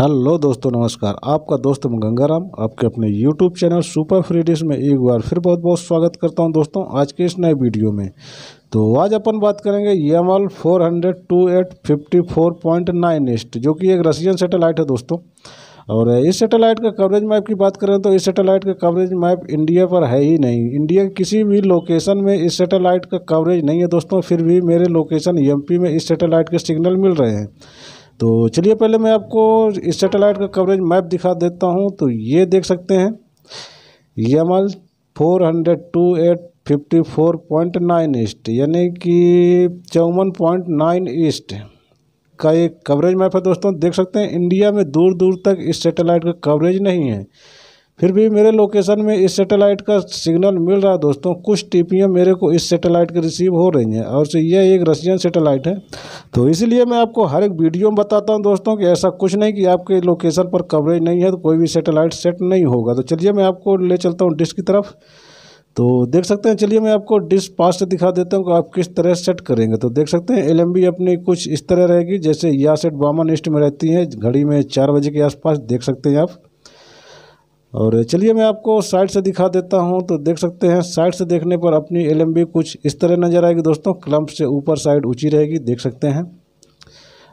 hello दोस्तों नमस्कार आपका दोस्त मैं गंगाराम आपके अपने YouTube channel super free dish में एक बार फिर बहुत बहुत स्वागत करता हूं दोस्तों आज के इस नए वीडियो में तो आज अपन बात करेंगे M L four hundred two at fifty four point nine east जो कि एक रशियन सेटेलाइट है दोस्तों और इस सैटेलाइट का कवरेज मैप की बात करें तो इस सैटेलाइट का कवरेज मैप इंडिया पर है ही नहीं इंडिया की किसी भी लोकेशन में इस सैटेलाइट का कवरेज नहीं है दोस्तों फिर भी मेरे लोकेशन एमपी में इस सैटेलाइट के सिग्नल मिल रहे हैं तो चलिए पहले मैं आपको इस सेटेलाइट का कवरेज मैप दिखा देता हूँ तो ये देख सकते हैं Yamal four hundred two at fifty four point nine east यानी कि चौवन पॉइंट नाइन ईस्ट का एक कवरेज मैप है दोस्तों देख सकते हैं इंडिया में दूर दूर तक इस सेटेलाइट का कवरेज नहीं है फिर भी मेरे लोकेशन में इस सैटेलाइट का सिग्नल मिल रहा है दोस्तों कुछ टिपियाँ मेरे को इस सैटेलाइट के रिसीव हो रही हैं और से यह एक रशियन सैटेलाइट है तो इसलिए मैं आपको हर एक वीडियो में बताता हूँ दोस्तों कि ऐसा कुछ नहीं कि आपके लोकेशन पर कवरेज नहीं है तो कोई भी सैटेलाइट सेट नहीं होगा तो चलिए मैं आपको ले चलता हूँ डिश की तरफ तो देख सकते हैं चलिए मैं आपको डिश पास से दिखा देता हूँ कि आप किस तरह सेट करेंगे तो देख सकते हैं एल अपनी कुछ इस तरह रहेगी जैसे या सेट बामन ईस्ट में रहती है घड़ी में चार बजे के आसपास देख सकते हैं आप और चलिए मैं आपको साइड से दिखा देता हूं तो देख सकते हैं साइड से देखने पर अपनी एल कुछ इस तरह नज़र आएगी दोस्तों क्लम्प से ऊपर साइड ऊँची रहेगी देख सकते हैं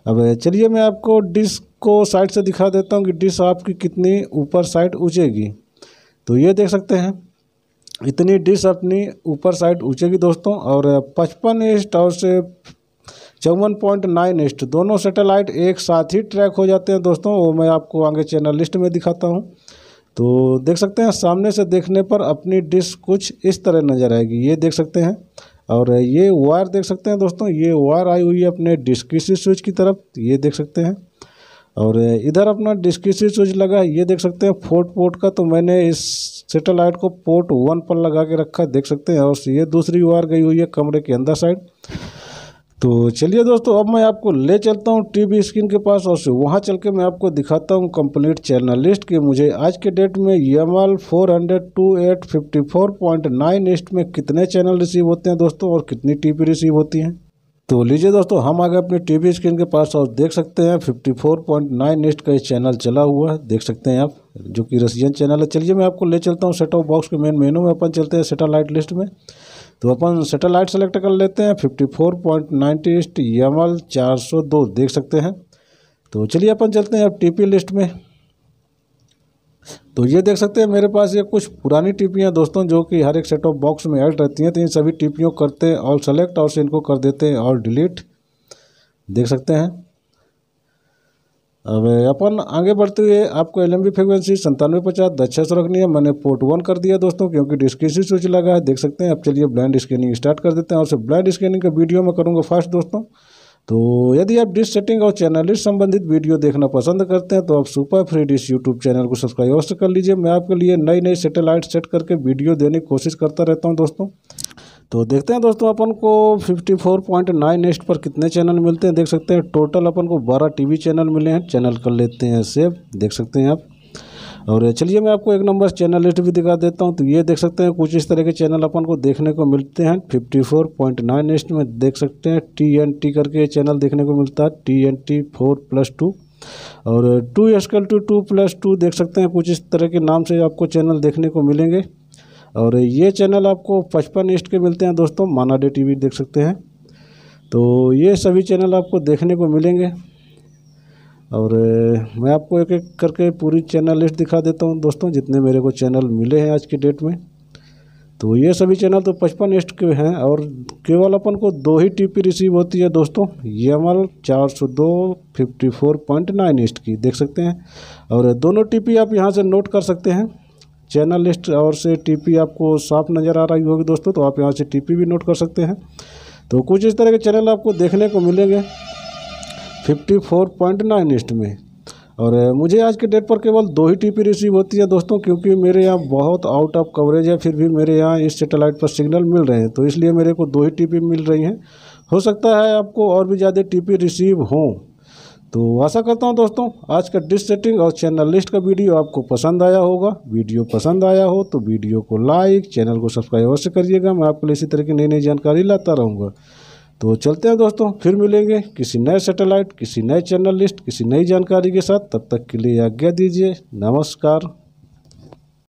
अब चलिए मैं आपको डिस्क को साइड से दिखा देता हूँ कि डिश आपकी कितनी ऊपर साइड ऊँचेगी तो ये देख सकते हैं इतनी डिश अपनी ऊपर साइड ऊँचेगी दोस्तों और पचपन इंस्ट और से चौवन पॉइंट नाइन इंस्ट दोनों सैटेलाइट एक साथ ही ट्रैक हो जाते हैं दोस्तों वो मैं आपको आगे चैनल लिस्ट में दिखाता हूँ तो देख सकते हैं सामने से देखने पर अपनी डिश कुछ इस तरह नज़र आएगी ये देख सकते हैं और ये वायर देख सकते हैं दोस्तों ये वायर आई हुई है अपने डिस्किसी स्विच की तरफ ये देख सकते हैं और इधर अपना डिस्किसी स्विच लगा है ये देख सकते हैं फोर्ट पोर्ट का तो मैंने इस सेटेलाइट को पोर्ट वन पर लगा के रखा देख सकते हैं और ये दूसरी वायर गई हुई है कमरे के अंदर साइड तो चलिए दोस्तों अब मैं आपको ले चलता हूँ टीवी स्क्रीन के पास और वहाँ चल के मैं आपको दिखाता हूँ कंप्लीट चैनल लिस्ट कि मुझे आज के डेट में M L four hundred two at fifty four point nine east में कितने चैनल रिसीव होते हैं दोस्तों और कितनी टीवी रिसीव होती हैं तो लीजिए दोस्तों हम आगे अपने टीवी स्क्रीन के पास और देख सकते हैं fifty four point nine east का ये चैनल चला हुआ है देख सकते हैं आप जो कि रसियन चैनल है चलिए मैं आपको ले चलता हूँ सेट ऑफ बॉक्स के मेन मेनू में अपन चलते हैं सेटेलाइट लिस्ट में तो अपन सेटेलाइट सेलेक्ट कर लेते हैं fifty four point ninety east Yamal चार सौ दो देख सकते हैं तो चलिए अपन चलते हैं अब टीपी लिस्ट में तो ये देख सकते हैं मेरे पास ये कुछ पुरानी टीपियाँ दोस्तों जो कि हर एक सेट ऑफ बॉक्स में ऐड रहती हैं तो इन सभी टीपियों करते हैं और सेलेक्ट और से इनको कर देते हैं और डिलीट देख सकते हैं अब अपन आगे बढ़ते हुए आपको एल एम बी फ्रिक्वेंसी संतानवे पचास दक्षा से सौ रखनी है मैंने पोर्ट वन कर दिया दोस्तों क्योंकि डिस्क्रिसी स्विच लगा है देख सकते हैं अब चलिए ब्लाइंड स्कैनिंग स्टार्ट कर देते हैं और सिर्फ ब्लाइंड स्कैनिंग का वीडियो मैं करूँगा फास्ट दोस्तों तो यदि आप डिश सेटिंग और चैनलिस्ट संबंधित वीडियो देखना पसंद करते हैं तो आप super free dish YouTube channel को सब्सक्राइब अवश्य कर लीजिए मैं आपके लिए नई नई सेटेलाइट सेट करके वीडियो देने की कोशिश करता रहता हूँ दोस्तों तो देखते हैं दोस्तों अपन को 54.9 एस्ट पर कितने चैनल मिलते हैं देख सकते हैं टोटल अपन को 12 टीवी चैनल मिले हैं चैनल कर लेते हैं सेव देख सकते हैं आप और चलिए मैं आपको एक नंबर चैनल लिस्ट भी दिखा देता हूँ तो ये देख सकते हैं कुछ इस तरह के चैनल अपन को देखने को मिलते हैं 54.9 एस्ट में देख सकते हैं टी एन टी करके चैनल देखने को मिलता है T N T four plus two और टू एस्कल टू टू प्लस टू देख सकते हैं कुछ इस तरह के नाम से आपको चैनल देखने को मिलेंगे और ये चैनल आपको पचपन ईस्ट के मिलते हैं दोस्तों मानाडे टीवी देख सकते हैं तो ये सभी चैनल आपको देखने को मिलेंगे और मैं आपको एक एक करके पूरी चैनल लिस्ट दिखा देता हूँ दोस्तों जितने मेरे को चैनल मिले हैं आज की डेट में तो ये सभी चैनल तो पचपन ईस्ट के हैं और केवल अपन को दो ही टी रिसीव होती है दोस्तों यमल चार सौ दो fifty four point nine east की देख सकते हैं और दोनों टी आप यहाँ से नोट कर सकते हैं चैनल लिस्ट और से टीपी आपको साफ नज़र आ रही होगी दोस्तों तो आप यहाँ से टीपी भी नोट कर सकते हैं तो कुछ इस तरह के चैनल आपको देखने को मिलेंगे 54.9 ईस्ट में और मुझे आज के डेट पर केवल दो ही टीपी रिसीव होती है दोस्तों क्योंकि मेरे यहाँ बहुत आउट ऑफ कवरेज है फिर भी मेरे यहाँ इस सेटेलाइट पर सिग्नल मिल रहे हैं तो इसलिए मेरे को दो ही टीपी मिल रही हैं हो सकता है आपको और भी ज़्यादा टीपी रिसीव हों तो आशा करता हूँ दोस्तों आज का डिश सेटिंग और चैनल लिस्ट का वीडियो आपको पसंद आया होगा वीडियो पसंद आया हो तो वीडियो को लाइक चैनल को सब्सक्राइब अवश्य करिएगा मैं आपके लिए इसी तरह की नई नई जानकारी लाता रहूँगा तो चलते हैं दोस्तों फिर मिलेंगे किसी नए सेटेलाइट किसी नए चैनल लिस्ट किसी नई जानकारी के साथ तब तक के लिए आज्ञा दीजिए नमस्कार